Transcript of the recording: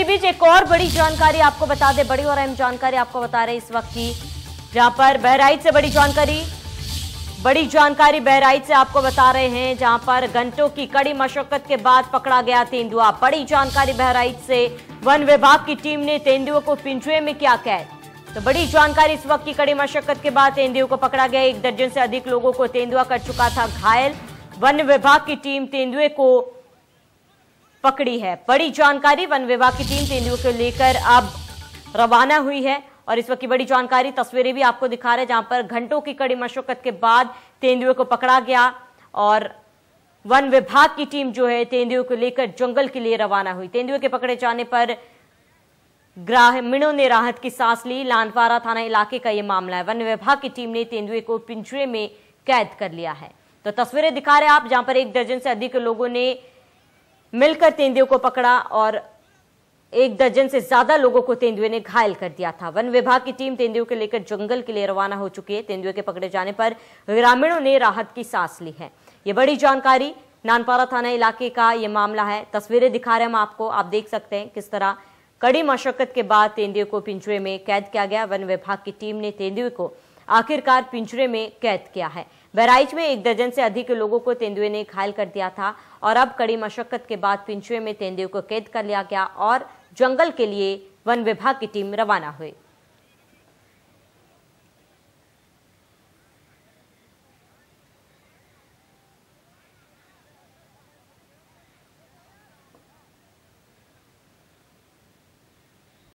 इसी बीच एक और बड़ी जानकारी आपको बता दे बड़ी और अहम जानकारी आपको बता रहे इस वक्त की जहां पर बहराइच से बड़ी जानकारी बड़ी जानकारी बहराइच से आपको बता रहे हैं जहां पर घंटों की कड़ी मशक्कत के बाद पकड़ा गया तेंदुआ बड़ी जानकारी बहराइच से वन विभाग की टीम ने तेंदुओं को पिंजुए में क्या कैद तो बड़ी जानकारी इस वक्त की कड़ी मशक्कत के बाद तेंदुओं को पकड़ा गया एक दर्जन से अधिक लोगों को तेंदुआ कर चुका था घायल वन विभाग की टीम तेंदुए को पकड़ी है बड़ी जानकारी वन विभाग की टीम तेंदुओं को लेकर अब रवाना हुई है और इस वक्त की बड़ी जानकारी तस्वीरें भी आपको दिखा रहे हैं जहां पर घंटों की कड़ी मशक्कत के बाद तेंदुए को पकड़ा गया और वन विभाग की टीम जो है तेंदुए को लेकर जंगल के लिए रवाना हुई तेंदुए के पकड़े जाने पर ग्रामीणों ने राहत की सांस ली लानवारा थाना इलाके का यह मामला है वन विभाग की टीम ने तेंदुए को पिंजरे में कैद कर लिया है तो तस्वीरें दिखा रहे हैं आप जहां पर एक दर्जन से अधिक लोगों ने मिलकर तेंदुए को पकड़ा और एक दर्जन से ज्यादा लोगों को तेंदुए ने घायल कर दिया था वन विभाग की टीम तेंदुए को लेकर जंगल के लिए रवाना हो चुकी है तेंदुए के पकड़े जाने पर ग्रामीणों ने राहत की सांस ली है ये बड़ी जानकारी नानपारा थाना इलाके का ये मामला है तस्वीरें दिखा रहे हम आपको आप देख सकते हैं किस तरह कड़ी मशक्कत के बाद तेंदुए को पिंजरे में कैद किया गया वन विभाग की टीम ने तेंदुए को आखिरकार पिंजरे में कैद किया है बहराइच में एक दर्जन से अधिक लोगों को तेंदुए ने घायल कर दिया था और अब कड़ी मशक्कत के बाद पिंचुए में तेंदुए को कैद कर लिया गया और जंगल के लिए वन विभाग की टीम रवाना हुई